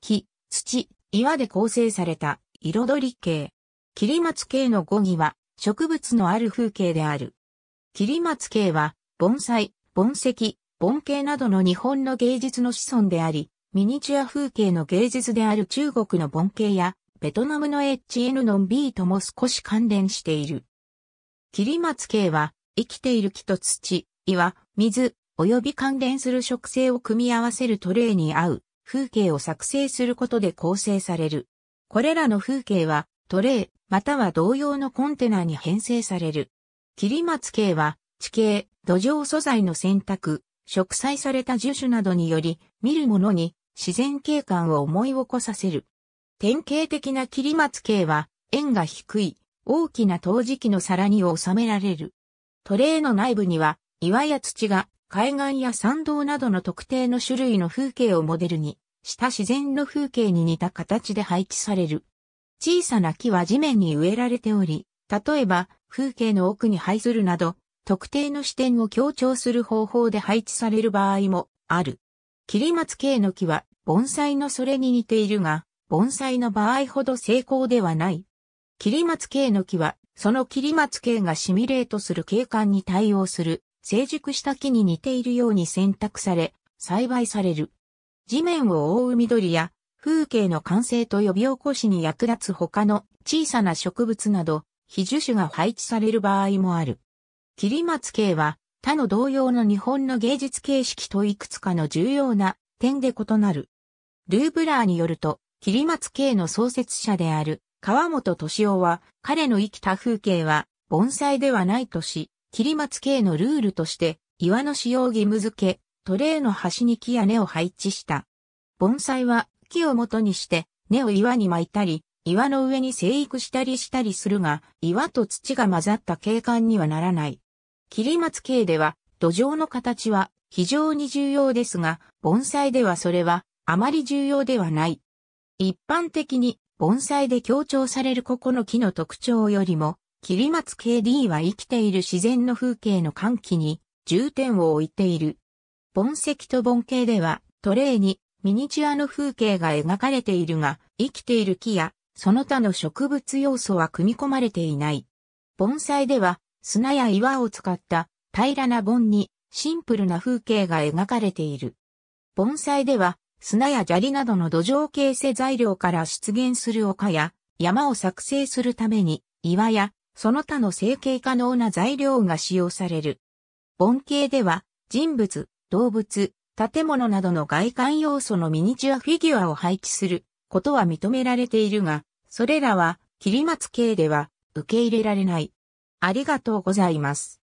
木、土、岩で構成された彩り系。霧松系の語義は植物のある風景である。霧松系は盆栽、盆石、盆系などの日本の芸術の子孫であり、ミニチュア風景の芸術である中国の盆系やベトナムの HN のン B とも少し関連している。霧松系は生きている木と土、岩、水、及び関連する植生を組み合わせるトレーに合う風景を作成することで構成される。これらの風景はトレイ、または同様のコンテナに編成される。切松系は地形、土壌素材の選択、植栽された樹種などにより、見る者に自然景観を思い起こさせる。典型的な切松系は、円が低い、大きな陶磁器の皿に収められる。トレイの内部には、岩や土が海岸や山道などの特定の種類の風景をモデルにした自然の風景に似た形で配置される。小さな木は地面に植えられており、例えば風景の奥に配するなど、特定の視点を強調する方法で配置される場合もある。切り松系の木は盆栽のそれに似ているが、盆栽の場合ほど成功ではない。切り松系の木は、その切り松系がシミュレートする景観に対応する成熟した木に似ているように選択され、栽培される。地面を覆う緑や風景の完成と呼び起こしに役立つ他の小さな植物など、非樹種が配置される場合もある。桐松系は他の同様の日本の芸術形式といくつかの重要な点で異なる。ルーブラーによると、桐松系の創設者である川本敏夫は、彼の生きた風景は盆栽ではないとし、切松系のルールとして、岩の使用義務付け、トレーの端に木や根を配置した。盆栽は木を元にして、根を岩に巻いたり、岩の上に生育したりしたりするが、岩と土が混ざった景観にはならない。切松系では、土壌の形は非常に重要ですが、盆栽ではそれはあまり重要ではない。一般的に盆栽で強調されるここの木の特徴よりも、マ松 KD は生きている自然の風景の歓喜に重点を置いている。盆石と盆景ではトレーにミニチュアの風景が描かれているが、生きている木やその他の植物要素は組み込まれていない。盆栽では砂や岩を使った平らな盆にシンプルな風景が描かれている。盆栽では砂や砂利などの土壌形成材料から出現する丘や山を作成するために岩やその他の成形可能な材料が使用される。盆形では、人物、動物、建物などの外観要素のミニチュアフィギュアを配置することは認められているが、それらは、切松系では受け入れられない。ありがとうございます。